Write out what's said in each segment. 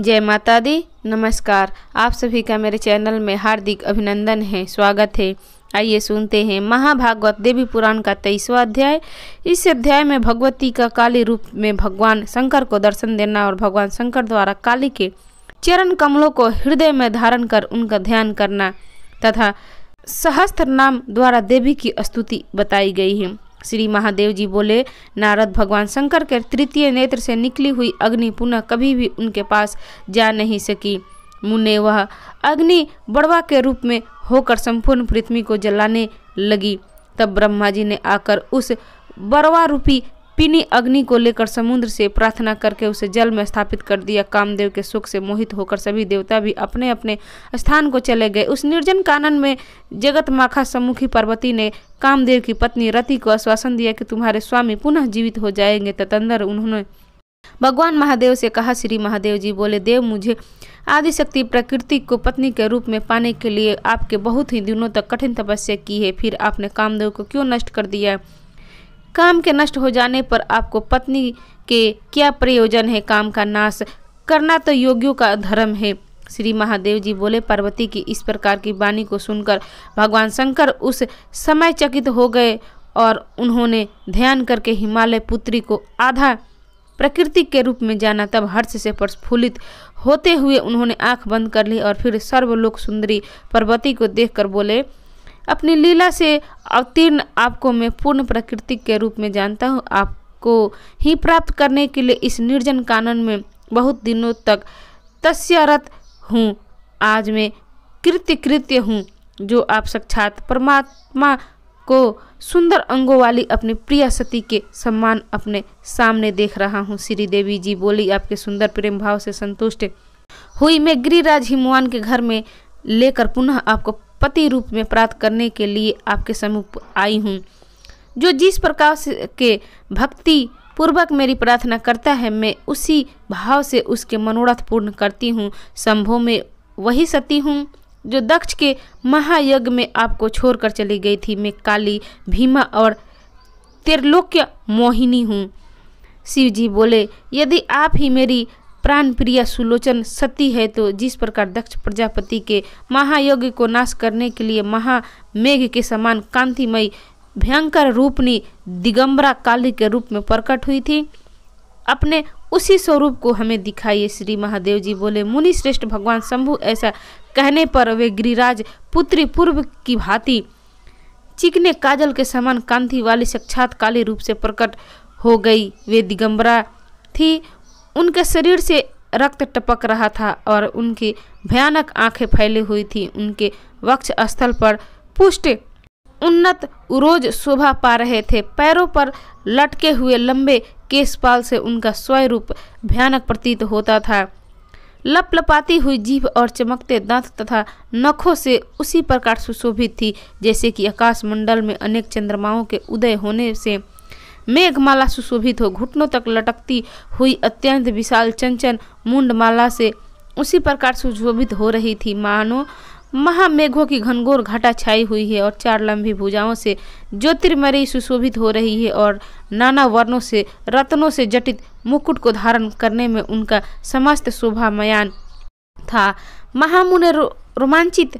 जय माता दी नमस्कार आप सभी का मेरे चैनल में हार्दिक अभिनंदन है स्वागत है आइए सुनते हैं महाभागवत देवी पुराण का तेईसवा अध्याय इस अध्याय में भगवती का काली रूप में भगवान शंकर को दर्शन देना और भगवान शंकर द्वारा काली के चरण कमलों को हृदय में धारण कर उनका ध्यान करना तथा सहस्त्र नाम द्वारा देवी की स्तुति बताई गई है श्री महादेव जी बोले नारद भगवान शंकर के तृतीय नेत्र से निकली हुई अग्नि पुनः कभी भी उनके पास जा नहीं सकी मुने वह अग्नि बड़वा के रूप में होकर संपूर्ण पृथ्वी को जलाने लगी तब ब्रह्मा जी ने आकर उस बड़वा रूपी पिनी अग्नि को लेकर समुद्र से प्रार्थना करके उसे जल में स्थापित कर दिया कामदेव के सुख से मोहित होकर सभी देवता भी अपने अपने स्थान को चले गए उस निर्जन कानन में जगत माखा सम्मुखी पार्वती ने कामदेव की पत्नी रति को आश्वासन दिया कि तुम्हारे स्वामी पुनः जीवित हो जाएंगे तदंदर उन्होंने भगवान महादेव से कहा श्री महादेव जी बोले देव मुझे आदिशक्ति प्रकृति को पत्नी के रूप में पाने के लिए आपके बहुत ही दिनों तक कठिन तपस्या की है फिर आपने कामदेव को क्यों नष्ट कर दिया काम के नष्ट हो जाने पर आपको पत्नी के क्या प्रयोजन है काम का नाश करना तो योगियों का धर्म है श्री महादेव जी बोले पार्वती की इस प्रकार की वाणी को सुनकर भगवान शंकर उस समय चकित हो गए और उन्होंने ध्यान करके हिमालय पुत्री को आधा प्रकृति के रूप में जाना तब हर्ष से प्रस्फुल्लित होते हुए उन्होंने आंख बंद कर ली और फिर सर्वलोक सुंदरी पार्वती को देखकर बोले अपनी लीला से अवतीर्ण आपको मैं पूर्ण प्रकृति के रूप में जानता हूँ आपको ही प्राप्त करने के लिए इस निर्जन कानन में बहुत दिनों तक तस्यरत हूँ आज मैं कृत्य कृत्य हूँ जो आप साक्षात परमात्मा को सुंदर अंगों वाली अपनी प्रिय सती के सम्मान अपने सामने देख रहा हूँ श्री देवी जी बोली आपके सुंदर प्रेम भाव से संतुष्ट हुई मैं गिरिराज हिमवान के घर में लेकर पुनः आपको पति रूप में प्राप्त करने के लिए आपके समूह आई हूँ जो जिस प्रकार के भक्ति पूर्वक मेरी प्रार्थना करता है मैं उसी भाव से उसके मनोरथ पूर्ण करती हूँ संभव में वही सती हूँ जो दक्ष के महायज्ञ में आपको छोड़कर चली गई थी मैं काली भीमा और त्रिलोक्य मोहिनी हूँ शिव जी बोले यदि आप ही मेरी प्राण प्रिय सुलोचन सती है तो जिस प्रकार दक्ष प्रजापति के महायोग को नाश करने के लिए महामेघ के समान कांतिमय भयंकर रूपनी दिगंबरा काली के रूप में प्रकट हुई थी अपने उसी स्वरूप को हमें दिखाइए श्री महादेव जी बोले मुनि श्रेष्ठ भगवान शंभु ऐसा कहने पर वे गिरिराज पुत्री पूर्व की भांति चिकने काजल के समान कांति वाली साक्षात काली रूप से प्रकट हो गई वे दिगंबरा थी उनके शरीर से रक्त टपक रहा था और उनकी भयानक आंखें फैली हुई थी उनके वक्ष स्थल पर पुष्ट उन्नत रोज शोभा पा रहे थे पैरों पर लटके हुए लंबे केसपाल से उनका स्वयरूप भयानक प्रतीत होता था लपलपाती हुई जीभ और चमकते दांत तथा नखों से उसी प्रकार सुशोभित थी जैसे कि आकाशमंडल में अनेक चंद्रमाओं के उदय होने से मेघमाला सुशोभित हो घुटनों तक लटकती हुई अत्यंत विशाल चंचन मुंडमाला से उसी प्रकार सुशोभित हो रही थी मानो महामेघों की घनघोर घाटा छाई हुई है और चार लंबी भुजाओं से ज्योतिर्मयी सुशोभित हो रही है और नाना वर्णों से रत्नों से जटित मुकुट को धारण करने में उनका समस्त शोभामयान था महामुन रोमांचित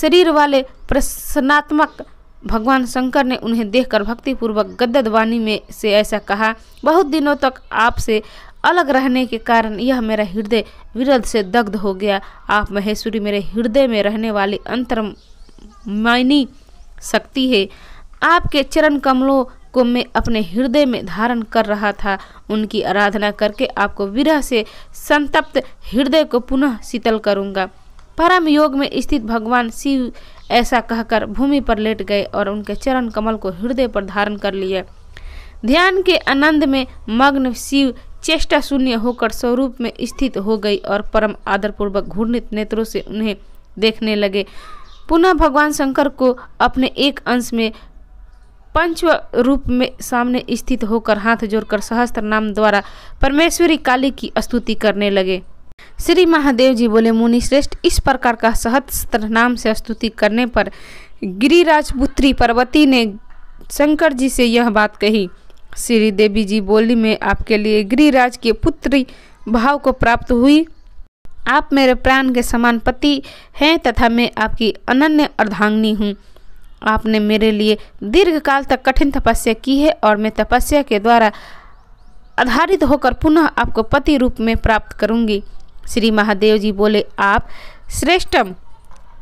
शरीर वाले प्रसन्नात्मक भगवान शंकर ने उन्हें देखकर भक्तिपूर्वक गद्दद वाणी में से ऐसा कहा बहुत दिनों तक आपसे अलग रहने के कारण यह मेरा हृदय विरद से दग्ध हो गया आप महेश्वरी मेरे हृदय में रहने वाली अंतर्मायनी शक्ति है आपके चरण कमलों को मैं अपने हृदय में धारण कर रहा था उनकी आराधना करके आपको विरह से संतप्त हृदय को पुनः शीतल करूँगा परम योग में स्थित भगवान शिव ऐसा कहकर भूमि पर लेट गए और उनके चरण कमल को हृदय पर धारण कर लिए ध्यान के आनंद में मग्न शिव चेष्टा शून्य होकर स्वरूप में स्थित हो गई और परम आदरपूर्वक घूर्णित नेत्रों से उन्हें देखने लगे पुनः भगवान शंकर को अपने एक अंश में पंच रूप में सामने स्थित होकर हाथ जोड़कर सहस्त्र नाम द्वारा परमेश्वरी काली की स्तुति करने लगे श्री महादेव जी बोले मुनि श्रेष्ठ इस प्रकार का सहस्त्र नाम से स्तुति करने पर गिरिराजपुत्री पार्वती ने शंकर जी से यह बात कही श्री देवी जी बोली मैं आपके लिए गिरिराज के पुत्री भाव को प्राप्त हुई आप मेरे प्राण के समान पति हैं तथा मैं आपकी अनन्य अर्धांगनी हूँ आपने मेरे लिए दीर्घ काल तक कठिन तपस्या की है और मैं तपस्या के द्वारा आधारित होकर पुनः आपको पति रूप में प्राप्त करूँगी श्री महादेव जी बोले आप श्रेष्ठम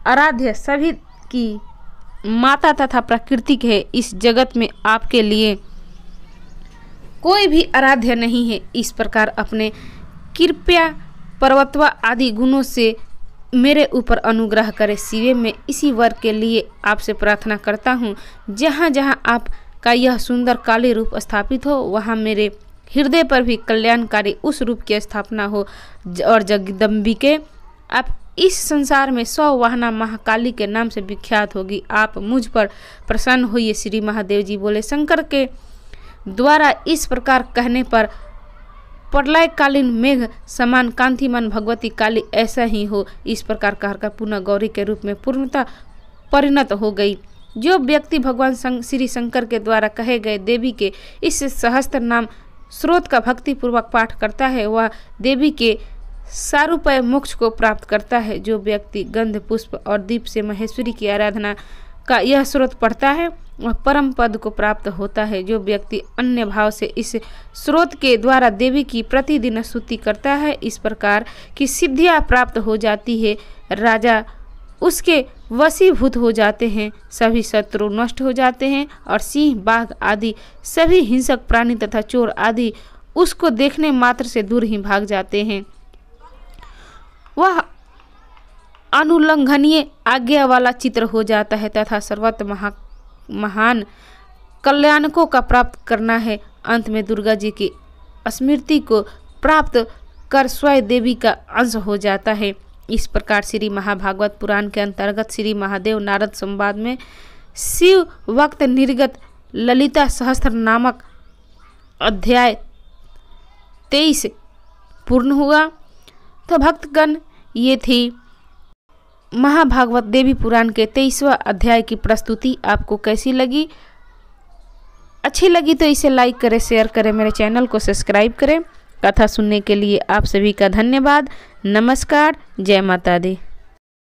आराध्य सभी की माता तथा प्रकृति के इस जगत में आपके लिए कोई भी आराध्य नहीं है इस प्रकार अपने कृपया पर्वत्वा आदि गुणों से मेरे ऊपर अनुग्रह करें शिव में इसी वर्ग के लिए आपसे प्रार्थना करता हूँ जहाँ जहाँ आपका यह सुंदर काले रूप स्थापित हो वहाँ मेरे हृदय पर भी कल्याणकारी उस रूप की स्थापना हो और जगदम्बिके आप इस संसार में सौ वाहना महाकाली के नाम से विख्यात होगी आप मुझ पर प्रसन्न होइए श्री महादेव जी बोले शंकर के द्वारा इस प्रकार कहने पर प्रलयकालीन मेघ समान कांतिमान भगवती काली ऐसा ही हो इस प्रकार कहकर पुनः गौरी के रूप में पूर्णतः परिणत हो गई जो व्यक्ति भगवान श्री शंकर के द्वारा कहे गए देवी के इस सहस्त्र नाम स्रोत का भक्तिपूर्वक पाठ करता है वह देवी के सारूपय मोक्ष को प्राप्त करता है जो व्यक्ति गंध पुष्प और दीप से महेश्वरी की आराधना का यह स्रोत पढ़ता है वह परम पद को प्राप्त होता है जो व्यक्ति अन्य भाव से इस स्रोत के द्वारा देवी की प्रतिदिन स्तुति करता है इस प्रकार की सिद्धियाँ प्राप्त हो जाती है राजा उसके वसीभूत हो जाते हैं सभी शत्रु नष्ट हो जाते हैं और सिंह बाघ आदि सभी हिंसक प्राणी तथा चोर आदि उसको देखने मात्र से दूर ही भाग जाते हैं वह अनुल्लंघनीय आज्ञा वाला चित्र हो जाता है तथा सर्वत महा महान कल्याणकों का प्राप्त करना है अंत में दुर्गा जी की स्मृति को प्राप्त कर स्वयं देवी का अंश हो जाता है इस प्रकार श्री महाभागवत पुराण के अंतर्गत श्री महादेव नारद संवाद में शिव वक्त निर्गत ललिता सहस्त्र नामक अध्याय तेईस पूर्ण हुआ तो भक्तगण ये थी महाभागवत देवी पुराण के तेईसवा अध्याय की प्रस्तुति आपको कैसी लगी अच्छी लगी तो इसे लाइक करें शेयर करें मेरे चैनल को सब्सक्राइब करें कथा सुनने के लिए आप सभी का धन्यवाद नमस्कार जय माता दी